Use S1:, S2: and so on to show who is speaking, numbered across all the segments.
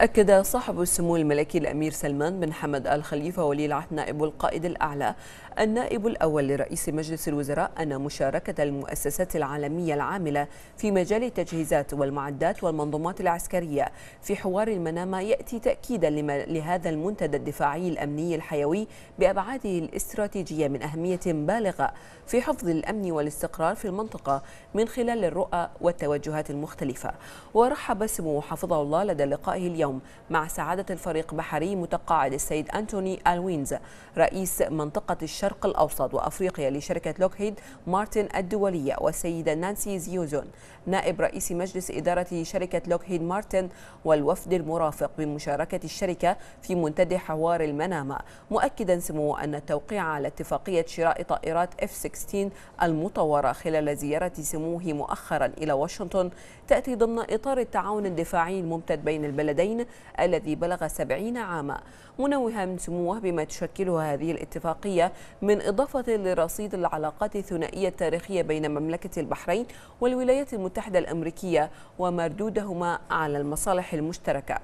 S1: أكد
S2: صاحب السمو الملكي الأمير سلمان بن حمد آل خليفة ولي العهد نائب القائد الأعلى النائب الأول لرئيس مجلس الوزراء أن مشاركة المؤسسات العالمية العاملة في مجال التجهيزات والمعدات والمنظومات العسكرية في حوار المنامة يأتي تأكيدا لهذا المنتدى الدفاعي الأمني الحيوي بأبعاده الاستراتيجية من أهمية بالغة في حفظ الأمن والاستقرار في المنطقة من خلال الرؤى والتوجهات المختلفة ورحب سمو حفظه الله لدى لقائه اليوم اليوم مع سعادة الفريق بحري متقاعد السيد أنتوني ألوينز رئيس منطقة الشرق الأوسط وأفريقيا لشركة لوكهيد مارتن الدولية والسيدة نانسي زيوزون نائب رئيس مجلس إدارة شركة لوكهيد مارتن والوفد المرافق بمشاركة الشركة في منتدى حوار المنامة مؤكدا سموه أن التوقيع على اتفاقية شراء طائرات F-16 المطورة خلال زيارة سموه مؤخرا إلى واشنطن تأتي ضمن إطار التعاون الدفاعي الممتد بين البلدين الذي بلغ 70 عاما منوها من سموه بما تشكله هذه الاتفاقية من إضافة لرصيد العلاقات الثنائية التاريخية بين مملكة البحرين والولايات المتحدة الأمريكية ومردودهما على المصالح المشتركة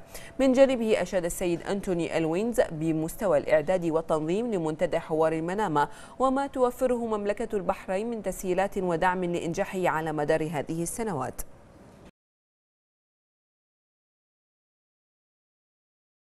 S2: من جانبه أشاد السيد أنتوني ألوينز بمستوى الإعداد والتنظيم لمنتدى حوار المنامة وما توفره مملكة البحرين من تسهيلات ودعم لإنجاحه على مدار
S1: هذه السنوات